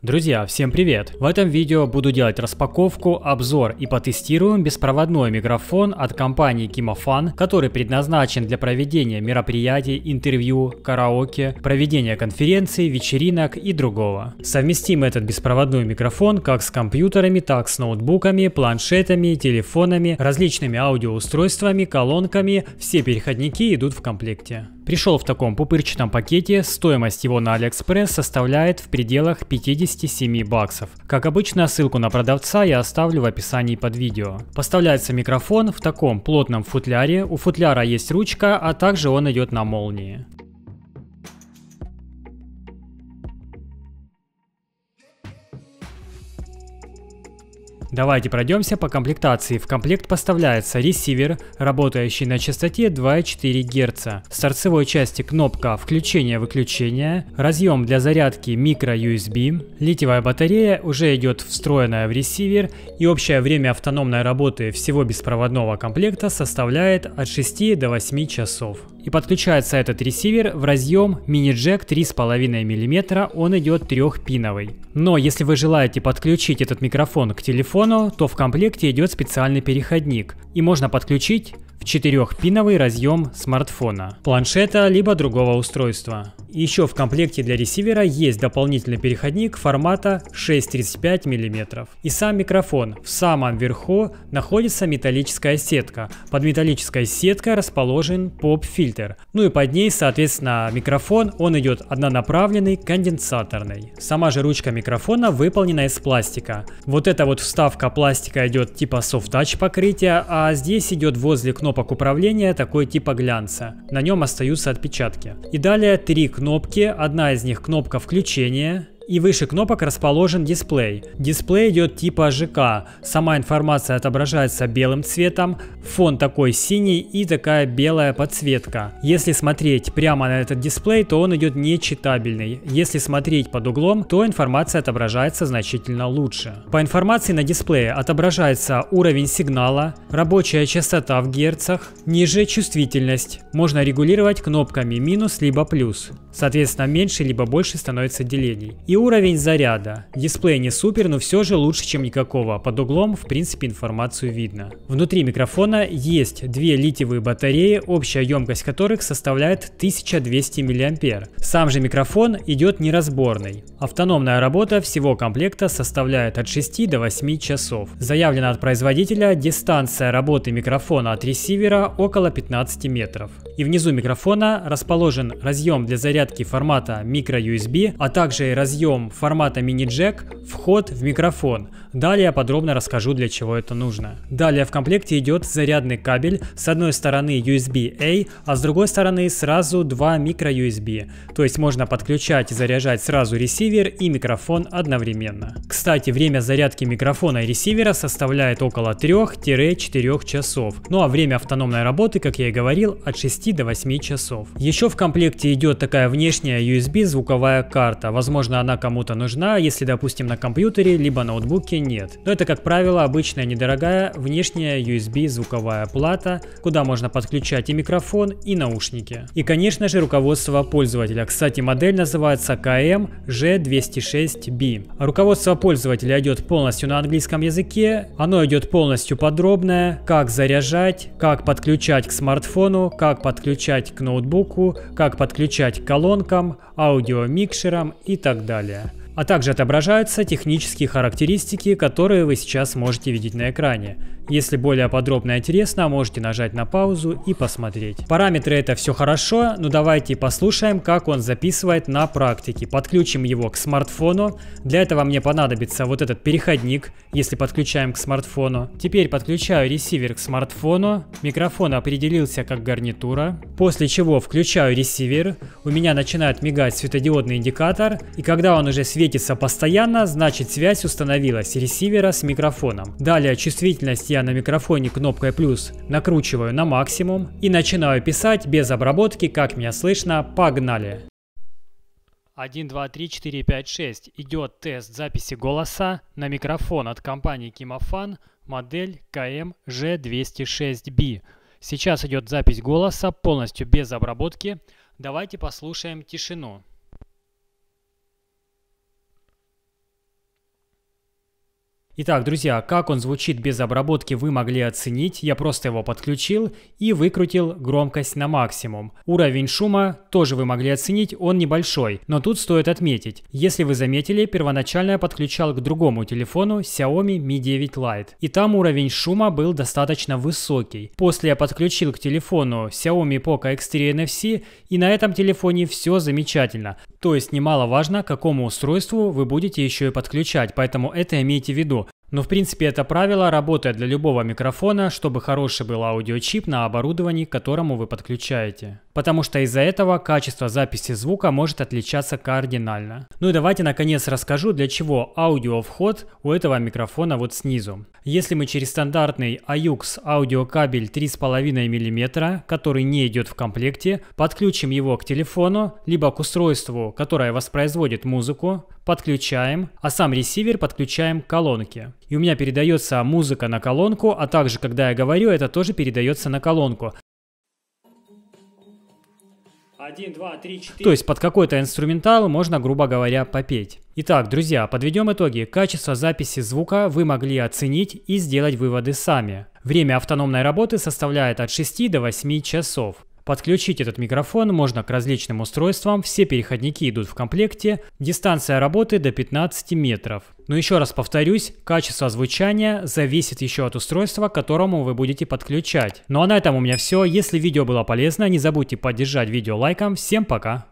Друзья, всем привет! В этом видео буду делать распаковку, обзор и потестируем беспроводной микрофон от компании Kimofan, который предназначен для проведения мероприятий, интервью, караоке, проведения конференций, вечеринок и другого. Совместим этот беспроводной микрофон как с компьютерами, так с ноутбуками, планшетами, телефонами, различными аудиоустройствами, колонками, все переходники идут в комплекте. Пришел в таком пупырчатом пакете, стоимость его на Алиэкспресс составляет в пределах 57 баксов. Как обычно, ссылку на продавца я оставлю в описании под видео. Поставляется микрофон в таком плотном футляре, у футляра есть ручка, а также он идет на молнии. Давайте пройдемся по комплектации. В комплект поставляется ресивер, работающий на частоте 2,4 Гц. В торцевой части кнопка включения-выключения, разъем для зарядки microUSB, литиевая батарея уже идет встроенная в ресивер и общее время автономной работы всего беспроводного комплекта составляет от 6 до 8 часов и подключается этот ресивер в разъем мини-джек 3,5 мм, он идет трехпиновый. Но если вы желаете подключить этот микрофон к телефону, то в комплекте идет специальный переходник, и можно подключить в 4-пиновый разъем смартфона, планшета либо другого устройства. Еще в комплекте для ресивера есть дополнительный переходник формата 6,35 мм. И сам микрофон. В самом верху находится металлическая сетка. Под металлической сеткой расположен поп-фильтр. Ну и под ней, соответственно, микрофон. Он идет однонаправленный, конденсаторный. Сама же ручка микрофона выполнена из пластика. Вот эта вот вставка пластика идет типа софт touch покрытия, а здесь идет возле кнопок управления такой типа глянца. На нем остаются отпечатки. И далее три кнопки кнопки. Одна из них кнопка включения. И выше кнопок расположен дисплей. Дисплей идет типа ЖК. Сама информация отображается белым цветом, фон такой синий и такая белая подсветка. Если смотреть прямо на этот дисплей, то он идет нечитабельный. Если смотреть под углом, то информация отображается значительно лучше. По информации на дисплее отображается уровень сигнала, рабочая частота в герцах, ниже чувствительность. Можно регулировать кнопками минус либо плюс. Соответственно, меньше либо больше становится делений. И и уровень заряда. Дисплей не супер, но все же лучше, чем никакого. Под углом, в принципе, информацию видно. Внутри микрофона есть две литиевые батареи, общая емкость которых составляет 1200 мА. Сам же микрофон идет неразборный. Автономная работа всего комплекта составляет от 6 до 8 часов. Заявлена от производителя дистанция работы микрофона от ресивера около 15 метров. И внизу микрофона расположен разъем для зарядки формата microUSB, а также разъем разъем формата мини-джек, вход в микрофон. Далее подробно расскажу, для чего это нужно. Далее в комплекте идет зарядный кабель, с одной стороны USB-A, а с другой стороны сразу два микро-USB. То есть можно подключать и заряжать сразу ресивер и микрофон одновременно. Кстати, время зарядки микрофона и ресивера составляет около 3-4 часов. Ну а время автономной работы, как я и говорил, от 6 до 8 часов. Еще в комплекте идет такая внешняя USB звуковая карта. Возможно, она она кому-то нужна, если, допустим, на компьютере, либо ноутбуке нет. Но это, как правило, обычная недорогая внешняя USB звуковая плата, куда можно подключать и микрофон, и наушники. И, конечно же, руководство пользователя. Кстати, модель называется KM-G206B. Руководство пользователя идет полностью на английском языке, оно идет полностью подробное, как заряжать, как подключать к смартфону, как подключать к ноутбуку, как подключать к колонкам, аудиомикшерам и так далее далее. А также отображаются технические характеристики, которые вы сейчас можете видеть на экране. Если более подробно и интересно, можете нажать на паузу и посмотреть. Параметры это все хорошо, но давайте послушаем, как он записывает на практике. Подключим его к смартфону. Для этого мне понадобится вот этот переходник, если подключаем к смартфону. Теперь подключаю ресивер к смартфону. Микрофон определился как гарнитура. После чего включаю ресивер, у меня начинает мигать светодиодный индикатор, и когда он уже светится постоянно, значит связь установилась ресивера с микрофоном. Далее чувствительность я на микрофоне кнопкой плюс накручиваю на максимум и начинаю писать без обработки, как меня слышно, погнали. 1, 2, 3, 4, 5, 6 идет тест записи голоса на микрофон от компании Кимофан модель КМ G206B. Сейчас идет запись голоса полностью без обработки. Давайте послушаем тишину. Итак, друзья, как он звучит без обработки вы могли оценить, я просто его подключил и выкрутил громкость на максимум. Уровень шума тоже вы могли оценить, он небольшой, но тут стоит отметить. Если вы заметили, первоначально я подключал к другому телефону Xiaomi Mi 9 Lite, и там уровень шума был достаточно высокий. После я подключил к телефону Xiaomi Poco X3 NFC, и на этом телефоне все замечательно. То есть немаловажно, к какому устройству вы будете еще и подключать, поэтому это имейте в виду. Но в принципе это правило работает для любого микрофона, чтобы хороший был аудиочип на оборудовании, к которому вы подключаете. Потому что из-за этого качество записи звука может отличаться кардинально. Ну и давайте наконец расскажу, для чего аудиовход у этого микрофона вот снизу. Если мы через стандартный AUX аудиокабель 3,5 мм, который не идет в комплекте, подключим его к телефону, либо к устройству, которое воспроизводит музыку, подключаем, а сам ресивер подключаем к колонке и у меня передается музыка на колонку, а также, когда я говорю, это тоже передается на колонку. 1, 2, 3, 4. То есть под какой-то инструментал можно, грубо говоря, попеть. Итак, друзья, подведем итоги. Качество записи звука вы могли оценить и сделать выводы сами. Время автономной работы составляет от 6 до 8 часов. Подключить этот микрофон можно к различным устройствам, все переходники идут в комплекте, дистанция работы до 15 метров. Но еще раз повторюсь, качество звучания зависит еще от устройства, к которому вы будете подключать. Ну а на этом у меня все, если видео было полезно, не забудьте поддержать видео лайком, всем пока!